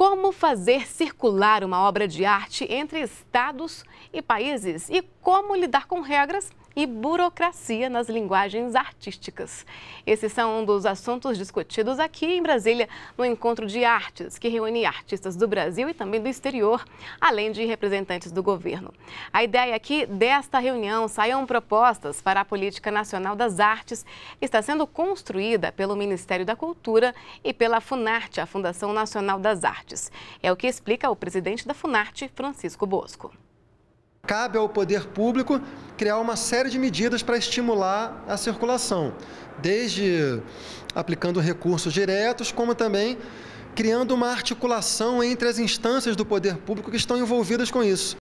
Como fazer circular uma obra de arte entre estados e países e como lidar com regras e burocracia nas linguagens artísticas. Esses são um dos assuntos discutidos aqui em Brasília, no Encontro de Artes, que reúne artistas do Brasil e também do exterior, além de representantes do governo. A ideia aqui que desta reunião saiam propostas para a Política Nacional das Artes, que está sendo construída pelo Ministério da Cultura e pela FUNARTE, a Fundação Nacional das Artes. É o que explica o presidente da FUNARTE, Francisco Bosco. Cabe ao poder público criar uma série de medidas para estimular a circulação, desde aplicando recursos diretos, como também criando uma articulação entre as instâncias do poder público que estão envolvidas com isso.